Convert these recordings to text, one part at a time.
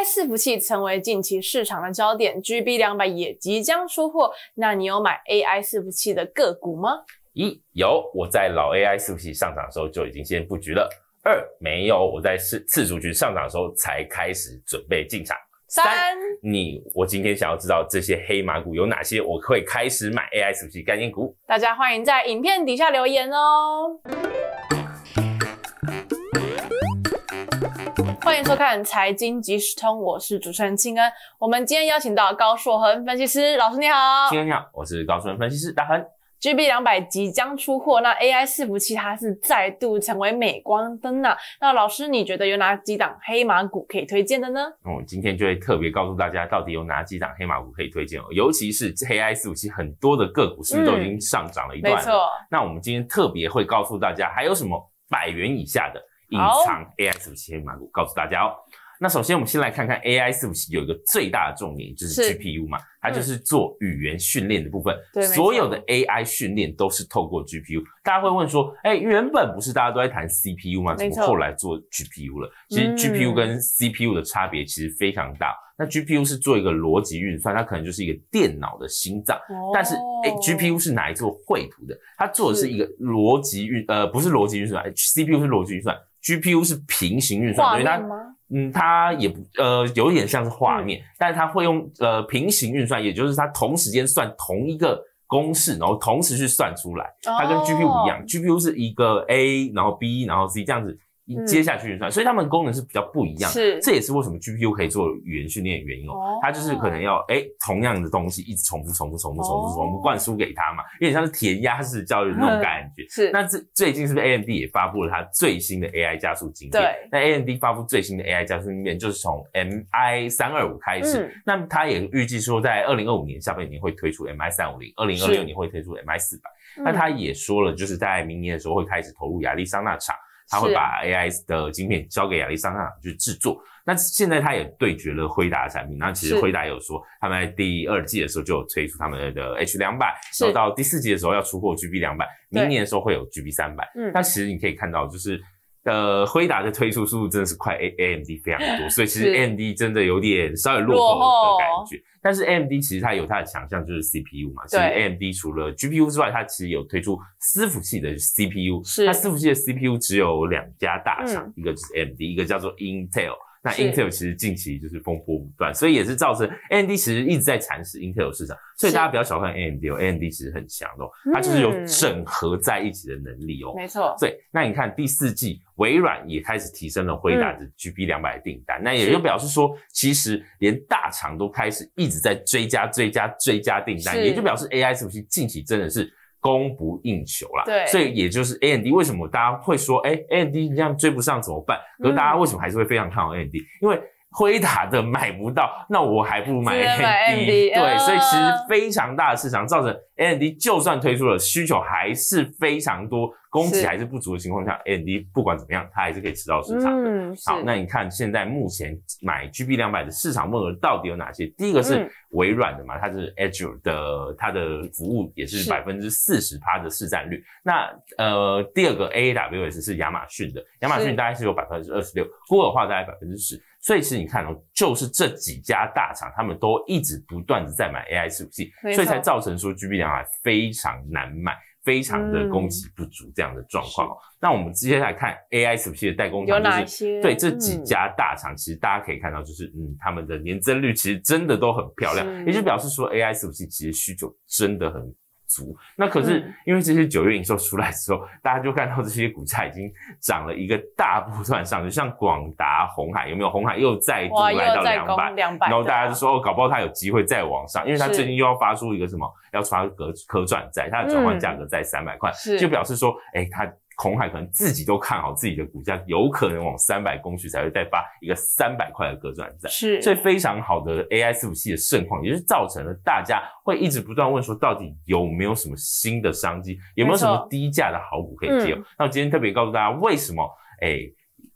AI 伺服器成为近期市场的焦点，GB 两百也即将出货。那你有买 AI 伺服器的个股吗？一有，我在老 AI 伺服器上涨的时候就已经先布局了。二没有，我在次次主局上涨的时候才开始准备进场。三你，我今天想要知道这些黑马股有哪些，我会开始买 AI 伺服器概念股。大家欢迎在影片底下留言哦。欢迎收看《财经即时通》，我是主持人庆恩。我们今天邀请到高硕恒分析师老师，你好。庆恩你好，我是高硕恒分析师大恒。G B 两百即将出货，那 A I 伺服器它是再度成为镁光灯了。那老师，你觉得有哪几档黑马股可以推荐的呢？我们今天就会特别告诉大家，到底有哪几档黑马股可以推荐哦。尤其是 A I 伺服器，很多的个股是不是都已经上涨了一段。没错。那我们今天特别会告诉大家，还有什么百元以下的。隐藏 A I 服务器黑马股，告诉大家哦。那首先我们先来看看 A I 服务器有一个最大的重点，就是 G P U 嘛，它就是做语言训练的部分。对，所有的 A I 训练都是透过 G P U。大家会问说，哎，原本不是大家都在谈 C P U 吗？怎么后来做 G P U 了。其实 G P U 跟 C P U 的差别其实非常大。那 G P U 是做一个逻辑运算，它可能就是一个电脑的心脏。哦，但是哎，G P U 是哪一座绘图的？它做的是一个逻辑运呃，不是逻辑运算，C P U 是逻辑运算。GPU 是平行运算，所以它，嗯，它也不，呃，有点像是画面，但是它会用，呃，平行运算，也就是它同时间算同一个公式，然后同时去算出来。它跟 GPU 一样，GPU 是一个 A，然后 B，然后 C 这样子。接下去运算，所以它们功能是比较不一样。是，这也是为什么 GPU 可以做语言训练的原因哦。它就是可能要哎同样的东西一直重复、重复、重复、重复、重复灌输给它嘛，有点像是填鸭式教育的那种感觉。是。那这最近是不是 AMD 也发布了它最新的 AI 加速芯片？对。那 AMD 发布最新的 AI 加速芯片就是从 MI 三二五开始。那它也预计说在二零二五年下半年会推出 MI 三五零，二零二六年会推出 MI 四百。那它也说了，就是在明年的时候会开始投入亚利桑那厂。他会把 AI 的晶片交给亚利桑那去制作。那现在他也对决了辉达的产品。那其实辉达有说，他们在第二季的时候就有推出他们的 H 两百，然后到第四季的时候要出货 GB 两百，明年的时候会有 GB 三百。嗯，那其实你可以看到就是。呃，辉达的推出速度真的是快，A M D 非常多，所以其实 M D 真的有点稍微落后的感觉。但是 M D 其实它有它的强项，就是 C P U 嘛。其实 A M D 除了 G P U 之外，它其实有推出伺服器的 C P U。它伺服器的 C P U 只有两家大厂，一个就是 M D，一个叫做 Intel。那 Intel 其实近期就是风波不断，所以也是造成 AMD 其实一直在蚕食 Intel 市场，所以大家不要小看 AMD，AMD 其实很强哦，它就是有整合在一起的能力哦，没错。对，那你看第四季，微软也开始提升了回答的 GB 两百订单，那也就表示说，其实连大厂都开始一直在追加、追加、追加订单，也就表示 AI 超级近期真的是。供不应求啦，对，所以也就是 A N D 为什么大家会说，哎，A N D 你这样追不上怎么办？可是大家为什么还是会非常看好 A N D？因为。推塔的买不到，那我还不如买 a N D。对，所以其实非常大的市场造成 a N D 就算推出了，需求还是非常多，供给还是不足的情况下，N a D 不管怎么样，它还是可以吃到市场。嗯，好，那你看现在目前买 G B 两百的市场份额到底有哪些？第一个是微软的嘛，它是 Azure 的，它的服务也是百分之四十趴的市占率。那呃，第二个 A W S 是亚马逊的，亚马逊大概是有百分之二十六，Google 化大概百分之十。所以，其实你看哦，就是这几家大厂，他们都一直不断的在买 AI 四五七，所以才造成说 GB 两百非常难买，非常的供给不足这样的状况。那我们直接来看 AI 四五七的代工厂就是对这几家大厂，其实大家可以看到，就是嗯，他们的年增率其实真的都很漂亮，也就表示说 AI 四五七其实需求真的很。足那可是因为这些九月营收出来之后，大家就看到这些股价已经涨了一个大波段上，去，像广达、红海有没有？红海又再度来到两百，然后大家就说哦，搞不好它有机会再往上，因为它最近又要发出一个什么，要发可可转债，它的转换价格在三百块，就表示说，哎，它。红海可能自己都看好自己的股价，有可能往三百公去才会再发一个三百块的隔转债。是，所以非常好的 AI 四五系的盛况，也是造成了大家会一直不断问说，到底有没有什么新的商机，有没有什么低价的好股可以接？那我今天特别告诉大家，为什么，哎，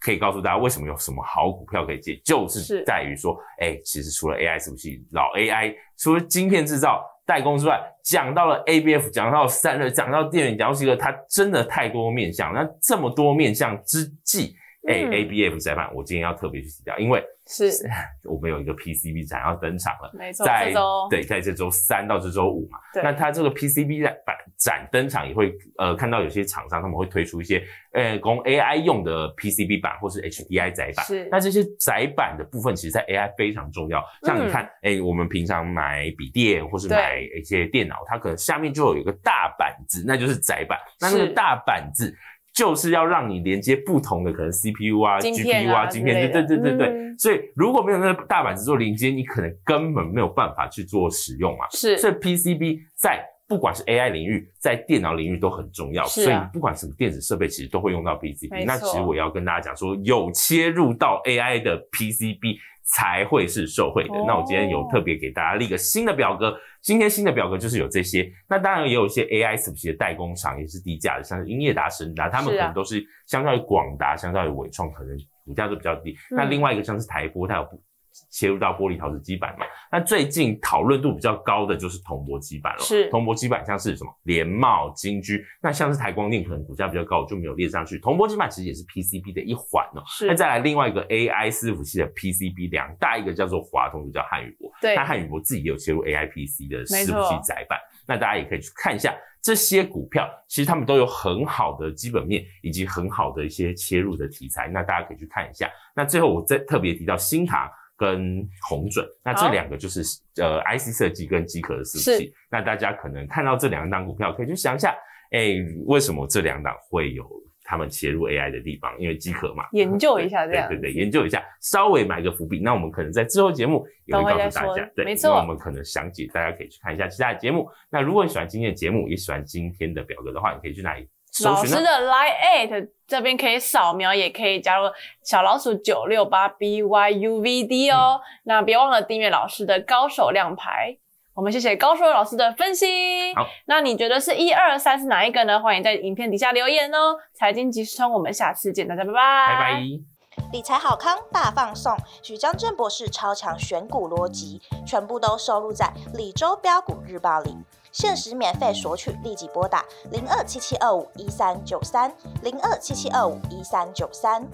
可以告诉大家为什么有什么好股票可以接，就是在于说，哎，其实除了 AI 四五系，老 AI，除了芯片制造。代工之外，讲到了 ABF，讲到散热，讲到电源，讲到这个，它真的太多面向。那这么多面向之际，哎，A B F 载板，我今天要特别去死掉，因为是 我们有一个 P C B 展要登场了。没错，在对，在这周三到这周五嘛。那它这个 P C B 展板展登场，也会呃看到有些厂商他们会推出一些呃供 A I 用的 P C B 板或是 H D I 载板。是。那这些窄板的部分，其实，在 A I 非常重要。像你看，哎，我们平常买笔电或是买一些电脑，它可能下面就有一个大板子，那就是窄板。那那个大板子。就是要让你连接不同的可能 CPU 啊、GPU 啊、晶片，对对对对对。所以如果没有那个大板子做连接，你可能根本没有办法去做使用啊。是，所以 PCB 在不管是 AI 领域，在电脑领域都很重要。所以不管什么电子设备，其实都会用到 PCB。那其实我要跟大家讲说，有切入到 AI 的 PCB。才会是受贿的。那我今天有特别给大家立个新的表格，今天新的表格就是有这些。那当然也有一些 AI 手机的代工厂也是低价的，像是英业达、神达，他们可能都是相较于广达、相较于伟创，可能股价都比较低。那另外一个像是台玻，它有切入到玻璃陶瓷基板嘛，那最近讨论度比较高的就是铜箔基板了。是铜箔基板像是什么联茂金居，那像是台光电可能股价比较高，就没有列上去。铜箔基板其实也是 PCB 的一环哦。是那再来另外一个 AI 伺服器的 PCB 两大一个叫做华通，就叫汉语博。对，那汉语博自己也有切入 AIPC 的伺服器载板。那大家也可以去看一下这些股票，其实他们都有很好的基本面以及很好的一些切入的题材。那大家可以去看一下。那最后我再特别提到新唐。跟红准，那这两个就是呃，IC 设计跟机壳的四 G。那大家可能看到这两档股票，可以去想一下，哎，为什么这两档会有他们切入 AI 的地方？因为机壳嘛，研究一下，对对对，研究一下，稍微埋个伏笔。那我们可能在之后节目也会告诉大家，对，因为我们可能详解，大家可以去看一下其他的节目。那如果你喜欢今天的节目，也喜欢今天的表格的话，你可以去哪里？老师的 Line g h t 这边可以扫描，也可以加入小老鼠九六八 b y u v d 哦，那别忘了订阅老师的高手亮牌。我们谢谢高手老师的分析。好，那你觉得是一二三是哪一个呢？欢迎在影片底下留言哦。财经即时通，我们下次见，大家拜拜。拜拜。理财好康大放送，许江正博士超强选股逻辑，全部都收录在《李周标股日报》里。限时免费索取，立即拨打零二七七二五一三九三零二七七二五一三九三。